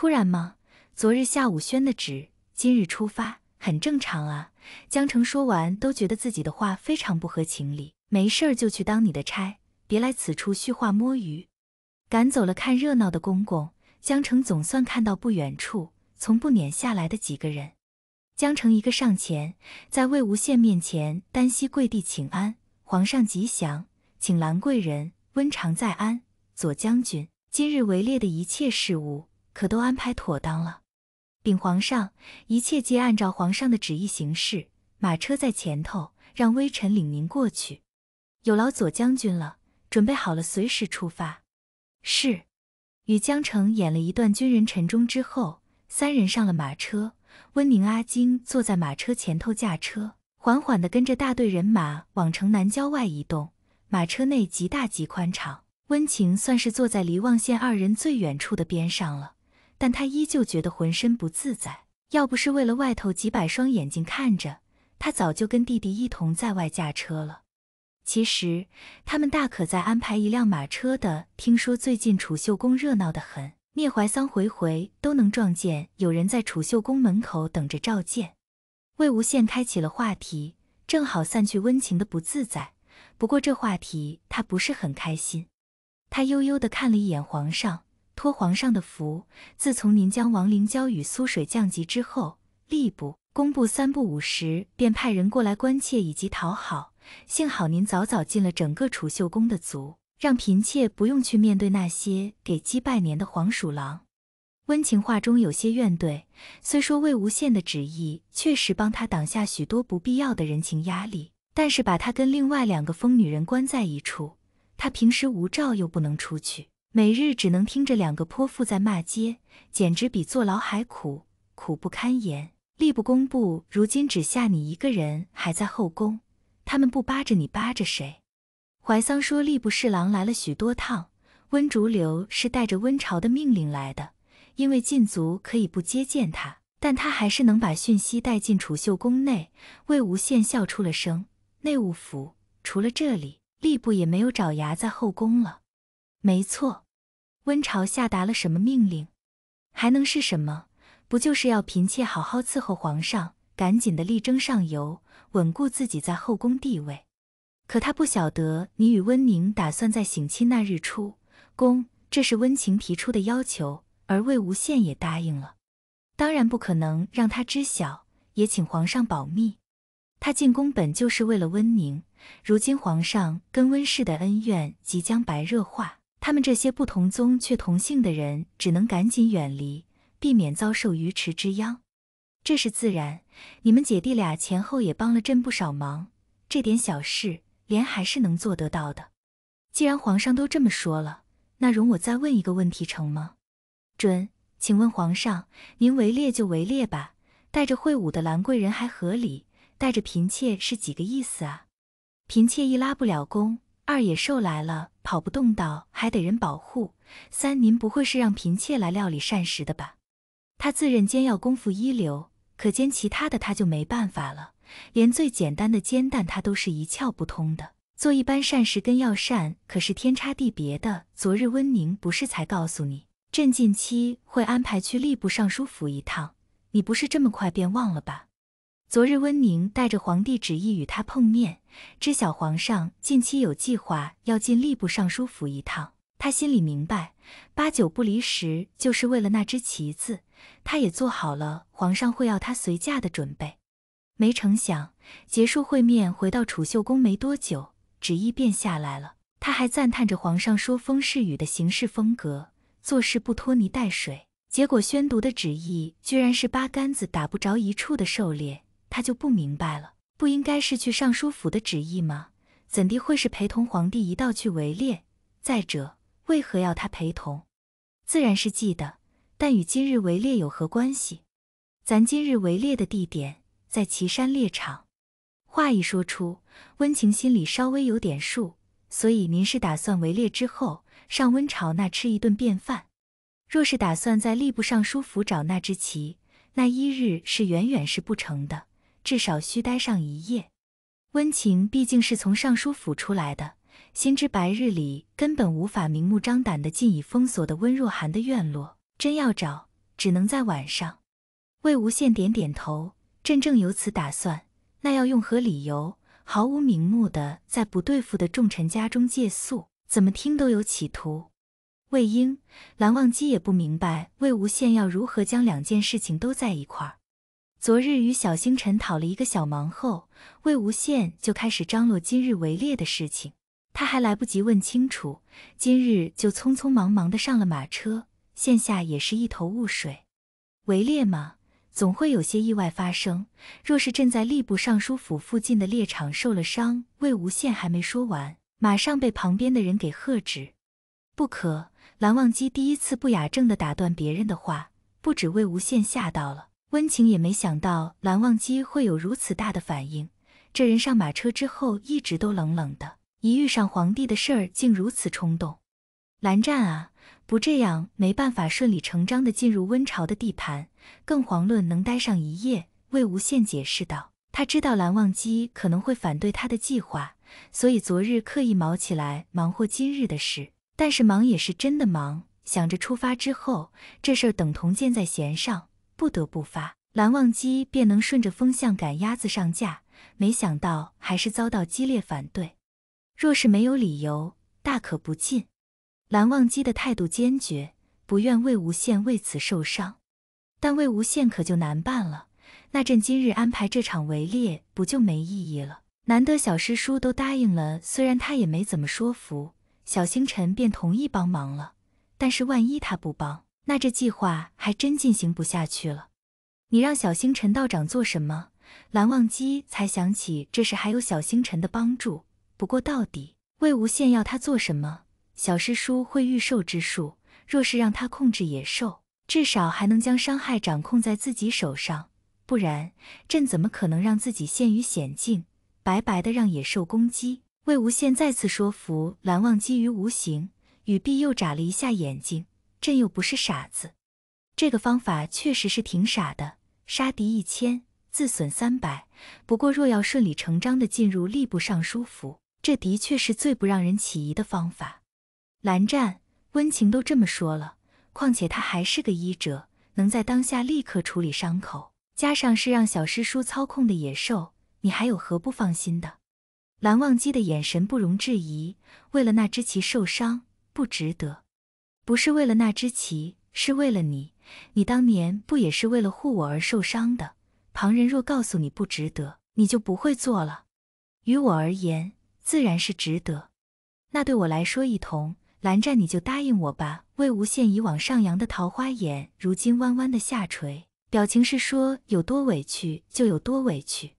突然吗？昨日下午宣的旨，今日出发，很正常啊。江城说完，都觉得自己的话非常不合情理。没事儿就去当你的差，别来此处虚话摸鱼。赶走了看热闹的公公，江城总算看到不远处从不撵下来的几个人。江城一个上前，在魏无羡面前单膝跪地请安，皇上吉祥，请兰贵人、温常在安，左将军今日围猎的一切事物可都安排妥当了，禀皇上，一切皆按照皇上的旨意行事。马车在前头，让微臣领您过去，有劳左将军了。准备好了，随时出发。是。与江城演了一段军人晨钟之后，三人上了马车，温宁、阿金坐在马车前头驾车，缓缓的跟着大队人马往城南郊外移动。马车内极大极宽敞，温情算是坐在离望县二人最远处的边上了。但他依旧觉得浑身不自在，要不是为了外头几百双眼睛看着，他早就跟弟弟一同在外驾车了。其实他们大可在安排一辆马车的。听说最近储秀宫热闹得很，聂怀桑回回都能撞见有人在储秀宫门口等着召见。魏无羡开启了话题，正好散去温情的不自在。不过这话题他不是很开心。他悠悠地看了一眼皇上。托皇上的福，自从您将王陵交与苏水降级之后，吏部、工部、三部五时便派人过来关切以及讨好。幸好您早早进了整个储秀宫的族，让嫔妾不用去面对那些给鸡拜年的黄鼠狼。温情话中有些怨怼。虽说魏无羡的旨意确实帮他挡下许多不必要的人情压力，但是把他跟另外两个疯女人关在一处，他平时无照又不能出去。每日只能听着两个泼妇在骂街，简直比坐牢还苦，苦不堪言。吏部工部如今只下你一个人还在后宫，他们不扒着你扒着谁？怀桑说，吏部侍郎来了许多趟，温竹流是带着温晁的命令来的。因为禁足可以不接见他，但他还是能把讯息带进储秀宫内。魏无羡笑出了声。内务府除了这里，吏部也没有爪牙在后宫了。没错。温朝下达了什么命令？还能是什么？不就是要嫔妾好好伺候皇上，赶紧的力争上游，稳固自己在后宫地位？可他不晓得，你与温宁打算在省亲那日出宫，这是温情提出的要求，而魏无羡也答应了。当然不可能让他知晓，也请皇上保密。他进宫本就是为了温宁，如今皇上跟温氏的恩怨即将白热化。他们这些不同宗却同姓的人，只能赶紧远离，避免遭受鱼池之殃。这是自然。你们姐弟俩前后也帮了朕不少忙，这点小事，莲还是能做得到的。既然皇上都这么说了，那容我再问一个问题，成吗？准，请问皇上，您围猎就围猎吧，带着会武的兰贵人还合理，带着嫔妾是几个意思啊？嫔妾一拉不了弓。二野兽来了，跑不动道，还得人保护。三，您不会是让嫔妾来料理膳食的吧？他自认煎药功夫一流，可煎其他的他就没办法了，连最简单的煎蛋他都是一窍不通的。做一般膳食跟药膳可是天差地别的。昨日温宁不是才告诉你，朕近期会安排去吏部尚书府一趟，你不是这么快便忘了吧？昨日温宁带着皇帝旨意与他碰面，知晓皇上近期有计划要进吏部尚书府一趟。他心里明白，八九不离十就是为了那只旗子。他也做好了皇上会要他随驾的准备。没成想，结束会面回到储秀宫没多久，旨意便下来了。他还赞叹着皇上说风是雨的行事风格，做事不拖泥带水。结果宣读的旨意居然是八竿子打不着一处的狩猎。他就不明白了，不应该是去尚书府的旨意吗？怎地会是陪同皇帝一道去围猎？再者，为何要他陪同？自然是记得，但与今日围猎有何关系？咱今日围猎的地点在岐山猎场。话一说出，温情心里稍微有点数。所以您是打算围猎之后上温朝那吃一顿便饭？若是打算在吏部尚书府找那只旗，那一日是远远是不成的。至少需待上一夜。温情毕竟是从尚书府出来的，心知白日里根本无法明目张胆的进已封锁的温若寒的院落，真要找，只能在晚上。魏无羡点点头：“朕正有此打算。那要用何理由，毫无名目的在不对付的重臣家中借宿？怎么听都有企图。”魏婴、蓝忘机也不明白魏无羡要如何将两件事情都在一块儿。昨日与小星辰讨了一个小忙后，魏无羡就开始张罗今日围猎的事情。他还来不及问清楚，今日就匆匆忙忙的上了马车，现下也是一头雾水。围猎嘛，总会有些意外发生。若是正在吏部尚书府附近的猎场受了伤，魏无羡还没说完，马上被旁边的人给喝止。不可！蓝忘机第一次不雅正的打断别人的话，不止魏无羡吓到了。温情也没想到蓝忘机会有如此大的反应，这人上马车之后一直都冷冷的，一遇上皇帝的事儿竟如此冲动。蓝湛啊，不这样没办法顺理成章的进入温朝的地盘，更遑论能待上一夜。魏无羡解释道，他知道蓝忘机可能会反对他的计划，所以昨日刻意忙起来忙活今日的事，但是忙也是真的忙，想着出发之后这事儿等同箭在弦上。不得不发，蓝忘机便能顺着风向赶鸭子上架。没想到还是遭到激烈反对。若是没有理由，大可不进。蓝忘机的态度坚决，不愿魏无羡为此受伤。但魏无羡可就难办了。那朕今日安排这场围猎不就没意义了？难得小师叔都答应了，虽然他也没怎么说服小星辰便同意帮忙了，但是万一他不帮……那这计划还真进行不下去了。你让小星辰道长做什么？蓝忘机才想起这事还有小星辰的帮助。不过到底魏无羡要他做什么？小师叔会御兽之术，若是让他控制野兽，至少还能将伤害掌控在自己手上。不然，朕怎么可能让自己陷于险境，白白的让野兽攻击？魏无羡再次说服蓝忘机于无形，语毕又眨了一下眼睛。朕又不是傻子，这个方法确实是挺傻的，杀敌一千，自损三百。不过若要顺理成章的进入吏部尚书府，这的确是最不让人起疑的方法。蓝湛，温情都这么说了，况且他还是个医者，能在当下立刻处理伤口，加上是让小师叔操控的野兽，你还有何不放心的？蓝忘机的眼神不容置疑，为了那只其受伤，不值得。不是为了那只棋，是为了你。你当年不也是为了护我而受伤的？旁人若告诉你不值得，你就不会做了。于我而言，自然是值得。那对我来说，一同蓝湛，你就答应我吧。魏无羡以往上扬的桃花眼，如今弯弯的下垂，表情是说有多委屈就有多委屈。